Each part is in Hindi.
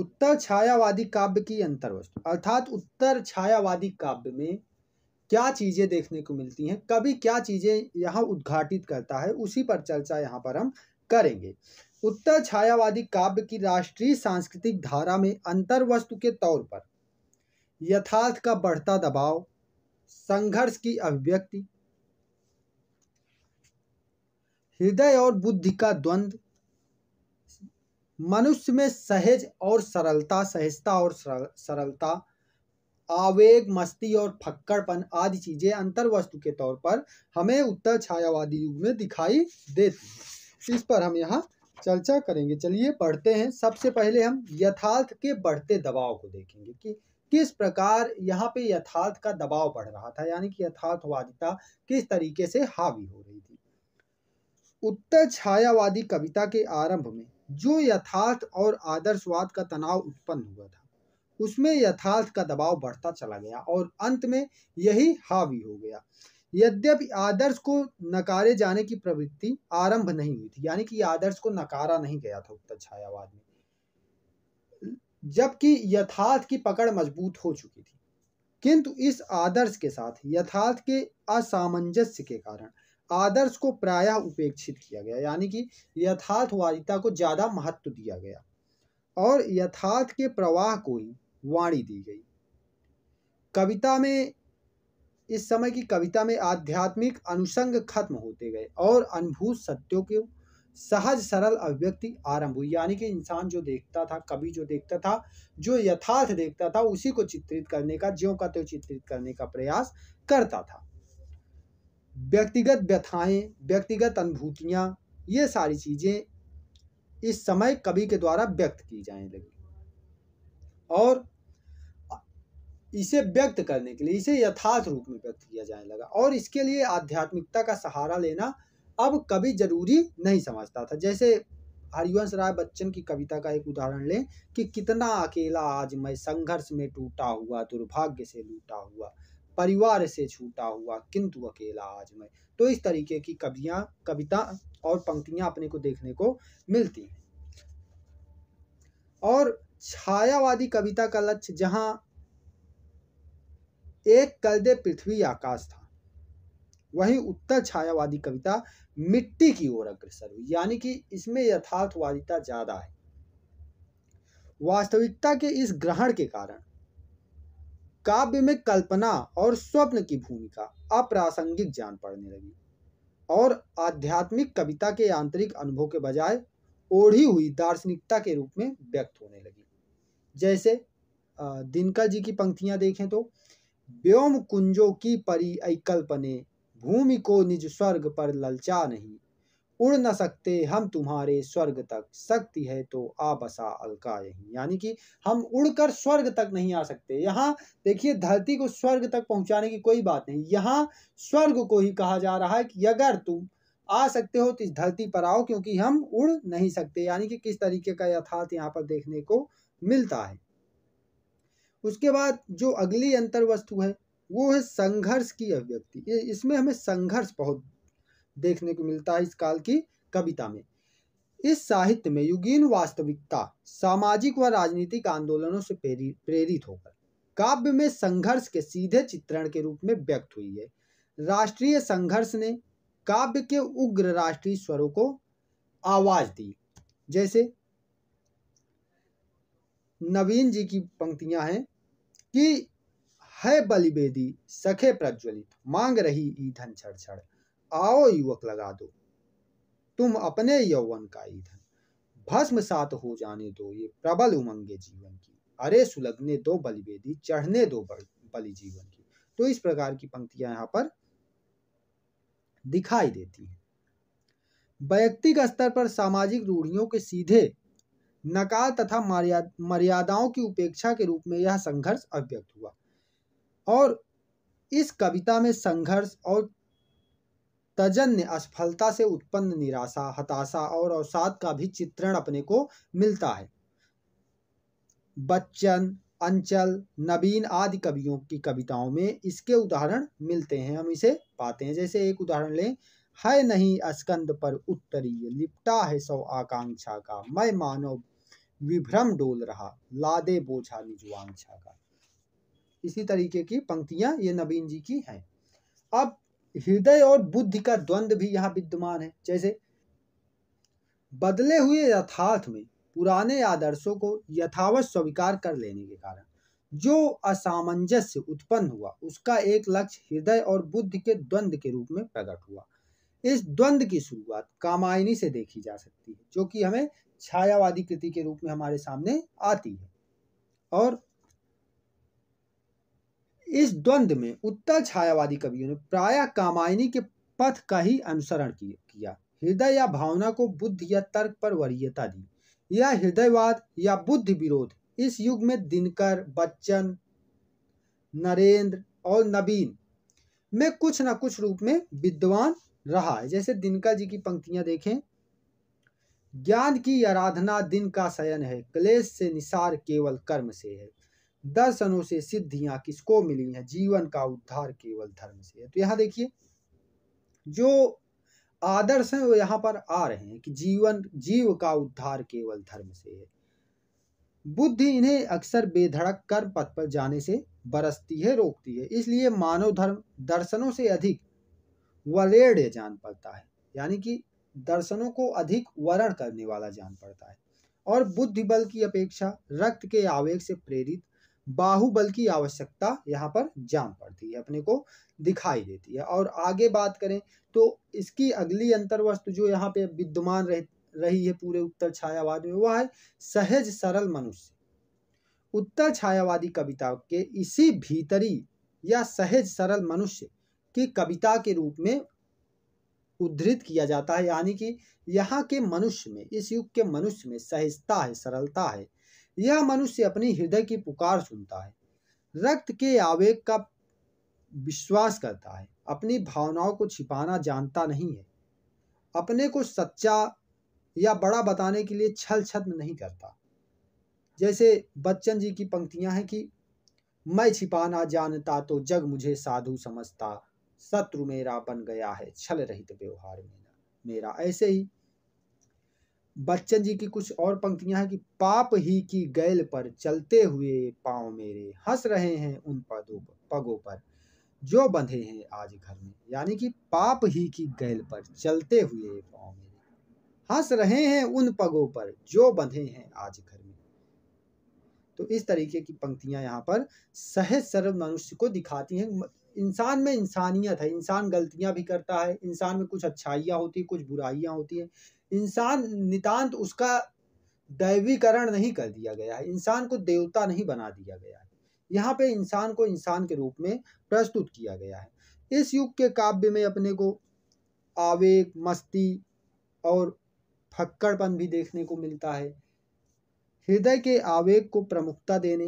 उत्तर छायावादी काव्य की अंतर्वस्तु अर्थात उत्तर छायावादी काव्य में क्या चीज़ें देखने को मिलती हैं कभी क्या चीज़ें यहाँ उद्घाटित करता है उसी पर चर्चा यहाँ पर हम करेंगे उत्तर छायावादी काव्य की राष्ट्रीय सांस्कृतिक धारा में अंतर्वस्तु के तौर पर यथार्थ का बढ़ता दबाव संघर्ष की अभिव्यक्ति हृदय और बुद्धि का द्वंद्व मनुष्य में सहज और सरलता सहजता और सरलता आवेग मस्ती और फक्कड़पन आदि चीज़ें अंतर वस्तु के तौर पर हमें उत्तर छायावादी युग में दिखाई देती है इस पर हम यहाँ चर्चा करेंगे चलिए पढ़ते हैं सबसे पहले हम यथार्थ के बढ़ते दबाव को देखेंगे कि किस प्रकार यहाँ पे यथार्थ का दबाव बढ़ रहा था यानी कि यथार्थवादिता किस तरीके से हावी हो रही थी उत्तर छायावादी कविता के आरंभ में जो यथार्थ और आदर्शवाद का तनाव उत्पन्न हुआ था उसमें यथार्थ का दबाव बढ़ता चला गया और अंत में यही हावी हो गया यद्यपि आदर्श को नकारे जाने की प्रवृत्ति आरंभ नहीं हुई थी यानी कि आदर्श को नकारा नहीं गया था उत्तर छायावाद में जबकि यथार्थ की पकड़ मजबूत हो चुकी थी किंतु इस आदर्श के साथ यथार्थ के असामंजस्य के कारण आदर्श को प्रायः उपेक्षित किया गया यानी कि यथार्थवादिता को ज़्यादा महत्व दिया गया और यथार्थ के प्रवाह को ही वाणी दी गई कविता में इस समय की कविता में आध्यात्मिक अनुसंग खत्म होते गए और अनुभूत सत्यों के सहज सरल अभिव्यक्ति आरंभ हुई यानी कि इंसान जो देखता था कवि जो देखता था जो यथार्थ देखता था उसी को चित्रित करने का ज्यों का त्यों चित्रित करने का प्रयास करता था व्यक्तिगत व्यथाएं व्यक्तिगत अनुभूतियां ये सारी चीज़ें इस समय कवि के द्वारा व्यक्त की जाने लगी और इसे व्यक्त करने के लिए इसे यथार्थ रूप में व्यक्त किया जाने लगा और इसके लिए आध्यात्मिकता का सहारा लेना अब कभी जरूरी नहीं समझता था जैसे हरिवंश राय बच्चन की कविता का एक उदाहरण लें कि कितना अकेला आज मैं संघर्ष में टूटा हुआ दुर्भाग्य से लूटा हुआ परिवार से छूटा हुआ किंतु अकेला आज मैं तो इस तरीके की कविया कविता और पंक्तियां अपने को देखने को मिलती हैं और छायावादी कविता का लक्ष्य जहां एक कल दे पृथ्वी आकाश था वही उत्तर छायावादी कविता मिट्टी की ओर अग्रसर हुई यानी कि इसमें यथार्थवादिता ज्यादा है वास्तविकता के इस ग्रहण के कारण काव्य में कल्पना और स्वप्न की भूमिका अप्रासंगिक जान पड़ने लगी और आध्यात्मिक कविता के आंतरिक अनुभव के बजाय ओढ़ी हुई दार्शनिकता के रूप में व्यक्त होने लगी जैसे दिनकर जी की पंक्तियां देखें तो व्योम कुंजों की परी अकल्पने भूमि को निज स्वर्ग पर ललचा नहीं उड़ न सकते हम तुम्हारे स्वर्ग तक शक्ति है तो आ बसा अलका यही यानी कि हम उड़कर स्वर्ग तक नहीं आ सकते यहाँ देखिए धरती को स्वर्ग तक पहुँचाने की कोई बात नहीं यहाँ स्वर्ग को ही कहा जा रहा है कि अगर तुम आ सकते हो तो इस धरती पर आओ क्योंकि हम उड़ नहीं सकते यानी कि किस तरीके का यथार्थ यहाँ पर देखने को मिलता है उसके बाद जो अगली अंतर वस्तु है वो है संघर्ष की अभिव्यक्ति इसमें हमें संघर्ष बहुत देखने को मिलता है इस काल की कविता में इस साहित्य में युगीन वास्तविकता सामाजिक व राजनीतिक आंदोलनों से प्रेरित होकर काव्य में संघर्ष के सीधे चित्रण के रूप में व्यक्त हुई है राष्ट्रीय संघर्ष ने काव्य के उग्र राष्ट्रीय स्वरों को आवाज दी जैसे नवीन जी की पंक्तियां हैं कि है बलिबेदी सखे प्रज्वलित मांग रही ईधन छड़ छड़ आओ युवक लगा दो तुम अपने यौवन का ईंधन भस्म सात हो जाने दो ये प्रबल उमंगे जीवन की अरे सुलगने दो बलिवेदी चढ़ने दो बलि जीवन की तो इस प्रकार की पंक्तियां यहाँ पर दिखाई देती है व्यक्तिगत स्तर पर सामाजिक रूढ़ियों के सीधे नकार तथा मर्यादाओं की उपेक्षा के रूप में यह संघर्ष अव्यक्त हुआ और इस कविता में संघर्ष और तजन्य असफलता से उत्पन्न निराशा हताशा और अवसाद का भी चित्रण अपने को मिलता है बच्चन अंचल नवीन आदि कवियों की कविताओं में इसके उदाहरण मिलते हैं हम इसे पाते हैं जैसे एक उदाहरण लें है नहीं अस्कंद पर उत्तरीय लिपटा है सौ आकांक्षा का मैं मानव विभ्रम डोल रहा लादे बोझा निजुआंक्षा का इसी तरीके की पंक्तियां ये नबीन जी की हैं अब हृदय और बुद्धि का द्वंद भी यहाँ विद्यमान है जैसे बदले हुए यथार्थ में पुराने आदर्शों को यथावत स्वीकार कर लेने के कारण जो असामंजस्य उत्पन्न हुआ उसका एक लक्ष्य हृदय और बुद्धि के द्वंद के रूप में प्रकट हुआ इस द्वंद की शुरुआत कामायनी से देखी जा सकती है जो कि हमें छायावादी कृति के रूप में हमारे सामने आती है और इस द्वंद में उत्तर छायावादी कवियों ने प्राय कामायनी के पथ का ही अनुसरण किया हृदय या भावना को बुद्ध या तर्क पर वरीयता दी यह हृदयवाद या बुद्ध विरोध इस युग में दिनकर बच्चन नरेंद्र और नबीन में कुछ ना कुछ रूप में विद्वान रहा है जैसे दिनकर जी की पंक्तियां देखें ज्ञान की आराधना दिन का शयन है क्लेश से निसार केवल कर्म से है दर्शनों से सिद्धियां किसको मिली हैं जीवन का उद्धार केवल धर्म से है तो यहाँ देखिए जो आदर्श है वो यहाँ पर आ रहे हैं कि जीवन जीव का उद्धार केवल धर्म से है बुद्धि इन्हें अक्सर बेधड़क कर पथ पर जाने से बरसती है रोकती है इसलिए मानव धर्म दर्शनों से अधिक वलेड़ जान पड़ता है यानी कि दर्शनों को अधिक वरण करने वाला जान पड़ता है और बुद्धि बल की अपेक्षा रक्त के आवेग से प्रेरित बाहुबल की आवश्यकता यहाँ पर जान पड़ती है अपने को दिखाई देती है और आगे बात करें तो इसकी अगली अंतर्वस्तु जो यहाँ पे विद्यमान रह, रही है पूरे उत्तर छायावाद में वह है सहज सरल मनुष्य उत्तर छायावादी कविता के इसी भीतरी या सहज सरल मनुष्य की कविता के रूप में उद्धृत किया जाता है यानी कि यहाँ के मनुष्य में इस युग के मनुष्य में सहजता है सरलता है यह मनुष्य अपनी हृदय की पुकार सुनता है रक्त के आवेग का विश्वास करता है अपनी भावनाओं को छिपाना जानता नहीं है अपने को सच्चा या बड़ा बताने के लिए छल छत नहीं करता जैसे बच्चन जी की पंक्तियां हैं कि मैं छिपाना जानता तो जग मुझे साधु समझता शत्रु मेरा बन गया है छल रहित व्यवहार मेरा मेरा ऐसे ही बच्चन जी की कुछ और पंक्तियां हैं कि पाप ही की गैल पर चलते हुए पाँव मेरे हंस रहे हैं उन पदों पर पगों पर जो बंधे हैं आज घर में यानी कि पाप ही की गैल पर चलते हुए पाँव मेरे हंस रहे हैं उन पगों पर जो बंधे हैं आज घर में तो इस तरीके की पंक्तियां यहाँ पर सहज सर्व मनुष्य को दिखाती हैं इंसान में इंसानियत है इंसान गलतियां भी करता है इंसान में कुछ अच्छाइयाँ होती है कुछ बुराइयाँ होती हैं इंसान नितांत उसका दैवीकरण नहीं कर दिया गया है इंसान को देवता नहीं बना दिया गया है यहाँ पे इंसान को इंसान के रूप में प्रस्तुत किया गया है इस युग के काव्य में अपने को आवेग मस्ती और फक्कड़पन भी देखने को मिलता है हृदय के आवेग को प्रमुखता देने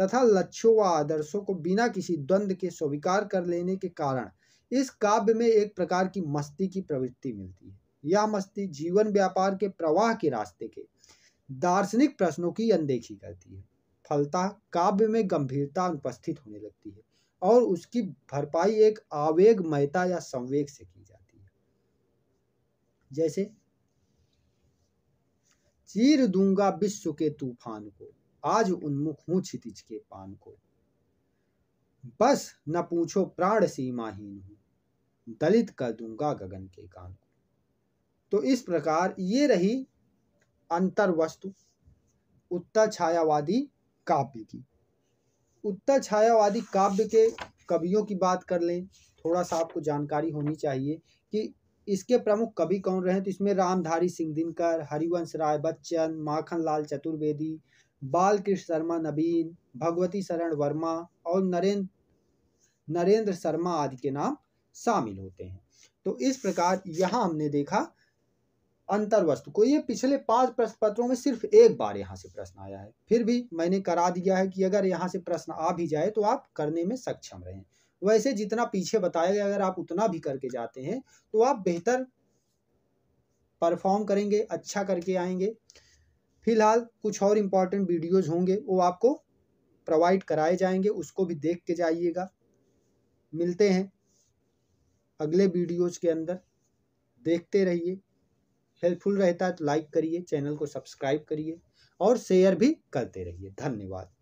तथा लक्ष्यों व आदर्शों को बिना किसी द्वंद के स्वीकार कर लेने के कारण इस काव्य में एक प्रकार की मस्ती की प्रवृत्ति मिलती है यह मस्ती जीवन व्यापार के प्रवाह के रास्ते के दार्शनिक प्रश्नों की अनदेखी करती है फलता काव्य में गंभीरता उपस्थित होने लगती है और उसकी भरपाई एक आवेगमयता या संवेग से की जाती है जैसे चीर दूंगा विश्व के तूफान को आज उन्मुख हूं छितिज के पान को बस न पूछो प्राण सीमाहीन हूं दलित कर दूंगा गगन के कान तो इस प्रकार ये रही अंतर वस्तु उत्तर छायावादी काव्य की उत्तर छायावादी काव्य के कवियों की बात कर लें थोड़ा सा आपको जानकारी होनी चाहिए कि इसके प्रमुख कवि कौन रहे तो इसमें रामधारी सिंह दिनकर हरिवंश राय बच्चन माखन लाल चतुर्वेदी बालकृष्ण शर्मा नवीन भगवती शरण वर्मा और नरेंद्र नरेंद्र शर्मा आदि के नाम शामिल होते हैं तो इस प्रकार यहाँ हमने देखा अंतर वस्तु को ये पिछले पांच प्रश्न पत्रों में सिर्फ एक बार यहाँ से प्रश्न आया है फिर भी मैंने करा दिया है कि अगर यहाँ से प्रश्न आ भी जाए तो आप करने में सक्षम रहें वैसे जितना पीछे बताया गया अगर आप उतना भी करके जाते हैं तो आप बेहतर परफॉर्म करेंगे अच्छा करके आएंगे फिलहाल कुछ और इम्पॉर्टेंट वीडियोज़ होंगे वो आपको प्रोवाइड कराए जाएंगे उसको भी देख के जाइएगा मिलते हैं अगले वीडियोज़ के अंदर देखते रहिए हेल्पफुल रहता है तो लाइक करिए चैनल को सब्सक्राइब करिए और शेयर भी करते रहिए धन्यवाद